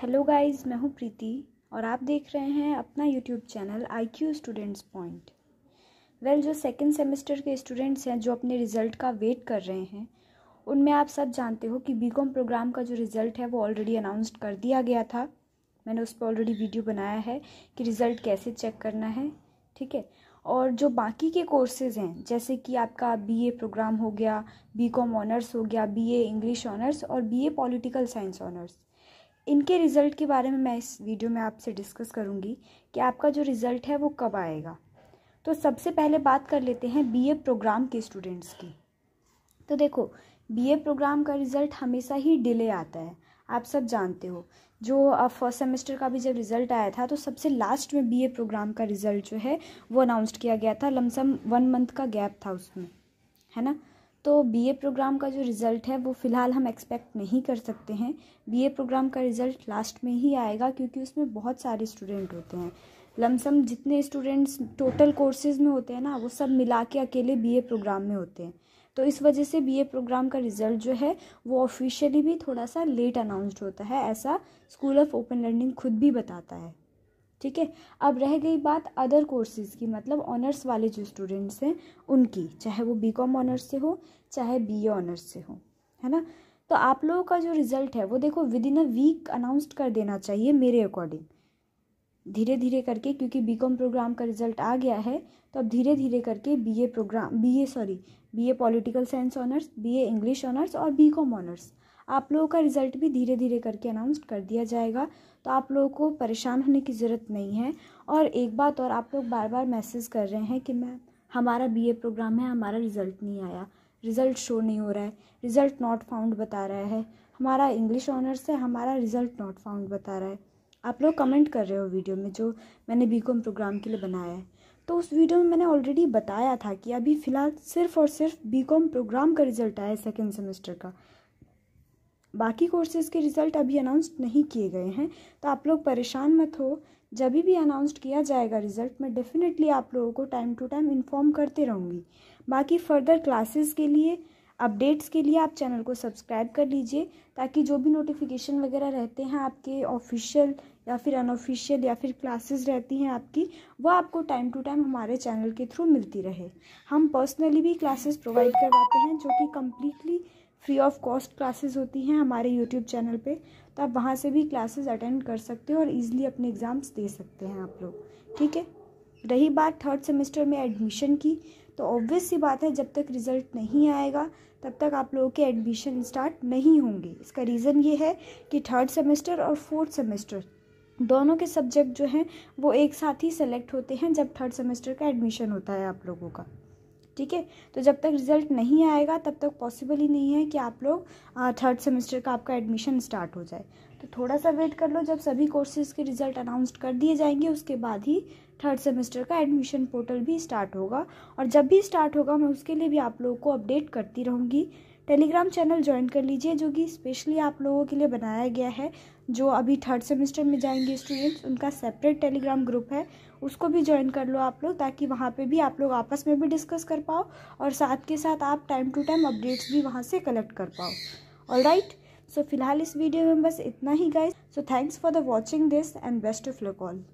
hello guys मैं हूं प्रीति और आप देख रहे हैं अपना YouTube channel I Q students point well जो सेकेंड सेमेस्टर के स्टूडेंट्स हैं जो अपने रिज़ल्ट का वेट कर रहे हैं उनमें आप सब जानते हो कि बी कॉम प्रोग्राम का जो रिज़ल्ट है वो ऑलरेडी अनाउंसड कर दिया गया था मैंने उस पर ऑलरेडी वीडियो बनाया है कि रिज़ल्ट कैसे चेक करना है ठीक है और जो बाकी के कोर्सेज हैं जैसे कि आपका बीए प्रोग्राम हो गया बीकॉम ऑनर्स हो गया बीए इंग्लिश ऑनर्स और बीए पॉलिटिकल साइंस ऑनर्स इनके रिज़ल्ट के बारे में मैं इस वीडियो में आपसे डिस्कस करूँगी कि आपका जो रिज़ल्ट है वो कब आएगा तो सबसे पहले बात कर लेते हैं बीए प्रोग्राम के स्टूडेंट्स की तो देखो बीए प्रोग्राम का रिज़ल्ट हमेशा ही डिले आता है आप सब जानते हो जो फर्स्ट सेमेस्टर का भी जब रिज़ल्ट आया था तो सबसे लास्ट में बीए प्रोग्राम का रिज़ल्ट जो है वो अनाउंस किया गया था लमसम वन मंथ का गैप था उसमें है ना तो बीए प्रोग्राम का जो रिज़ल्ट है वो फ़िलहाल हम एक्सपेक्ट नहीं कर सकते हैं बीए प्रोग्राम का रिज़ल्ट लास्ट में ही आएगा क्योंकि उसमें बहुत सारे स्टूडेंट होते हैं लमसम जितने स्टूडेंट्स टोटल कोर्सेज में होते हैं ना वो सब मिला के अकेले बी प्रोग्राम में होते हैं तो इस वजह से बीए प्रोग्राम का रिज़ल्ट जो है वो ऑफिशियली भी थोड़ा सा लेट अनाउंस्ड होता है ऐसा स्कूल ऑफ ओपन लर्निंग खुद भी बताता है ठीक है अब रह गई बात अदर कोर्सेज़ की मतलब ऑनर्स वाले जो स्टूडेंट्स हैं उनकी चाहे वो बी कॉम ऑनर्स से हो चाहे बी ऑनर्स से हो है ना तो आप लोगों का जो रिज़ल्ट है वो देखो within a week announced कर देना चाहिए मेरे अकॉर्डिंग धीरे धीरे करके क्योंकि बी कॉम प्रोग्राम का रिज़ल्ट आ गया है तो अब धीरे धीरे करके B A programme B A sorry B A political science honours B A English honours और बी कॉम ऑनर्स आप लोगों का रिज़ल्ट भी धीरे धीरे करके अनाउंस कर दिया जाएगा तो आप लोगों को परेशान होने की ज़रूरत नहीं है और एक बात और आप लोग बार बार मैसेज कर रहे हैं कि मैम हमारा बीए प्रोग्राम है हमारा रिज़ल्ट नहीं आया रिज़ल्ट शो नहीं हो रहा है रिज़ल्ट नॉट फाउंड बता रहा है हमारा इंग्लिश ऑनर्स है हमारा रिज़ल्ट नॉट फाउंड बता रहा है आप लोग कमेंट कर रहे हो वीडियो में जो मैंने बी प्रोग्राम के लिए बनाया है तो उस वीडियो में मैंने ऑलरेडी बताया था कि अभी फ़िलहाल सिर्फ़ और सिर्फ बी प्रोग्राम का रिज़ल्ट आया है सेकेंड सेमेस्टर का बाकी कोर्सेज के रिज़ल्ट अभी अनाउंस नहीं किए गए हैं तो आप लोग परेशान मत हो जब भी अनाउंसड किया जाएगा रिज़ल्ट मैं डेफ़िनेटली आप लोगों को टाइम टू टाइम इन्फॉर्म करते रहूँगी बाकी फर्दर क्लासेस के लिए अपडेट्स के लिए आप चैनल को सब्सक्राइब कर लीजिए ताकि जो भी नोटिफिकेशन वगैरह रहते हैं आपके ऑफिशियल या फिर अनऑफिशियल या फिर क्लासेस रहती हैं आपकी वह आपको टाइम टू टाइम हमारे चैनल के थ्रू मिलती रहे हम पर्सनली भी क्लासेस प्रोवाइड करवाते हैं जो कि completely free of cost classes होती हैं हमारे यूट्यूब चैनल पे तो आप वहाँ से भी क्लासेस अटेंड कर सकते हो और इजीली अपने एग्ज़ाम्स दे सकते हैं आप लोग ठीक है रही बात थर्ड सेमेस्टर में एडमिशन की तो ऑब्वियस सी बात है जब तक रिज़ल्ट नहीं आएगा तब तक आप लोगों के एडमिशन स्टार्ट नहीं होंगे इसका रीज़न ये है कि थर्ड सेमेस्टर और फोर्थ सेमेस्टर दोनों के सब्जेक्ट जो हैं वो एक साथ ही सेलेक्ट होते हैं जब थर्ड सेमेस्टर का एडमिशन होता है आप लोगों का ठीक है तो जब तक रिज़ल्ट नहीं आएगा तब तक पॉसिबल ही नहीं है कि आप लोग थर्ड सेमेस्टर का आपका एडमिशन स्टार्ट हो जाए तो थोड़ा सा वेट कर लो जब सभी कोर्सेज़ के रिज़ल्ट अनाउंस कर दिए जाएंगे उसके बाद ही थर्ड सेमेस्टर का एडमिशन पोर्टल भी स्टार्ट होगा और जब भी स्टार्ट होगा मैं उसके लिए भी आप लोगों को अपडेट करती रहूँगी टेलीग्राम चैनल ज्वाइन कर लीजिए जो कि स्पेशली आप लोगों के लिए बनाया गया है जो अभी थर्ड सेमेस्टर में जाएंगे स्टूडेंट्स उनका सेपरेट टेलीग्राम ग्रुप है उसको भी ज्वाइन कर लो आप लोग ताकि वहाँ पे भी आप लोग आपस में भी डिस्कस कर पाओ और साथ के साथ आप टाइम टू टाइम अपडेट्स भी वहाँ से कलेक्ट कर पाओ ऑल राइट सो फिलहाल इस वीडियो में बस इतना ही guys so thanks for the watching this and best of luck all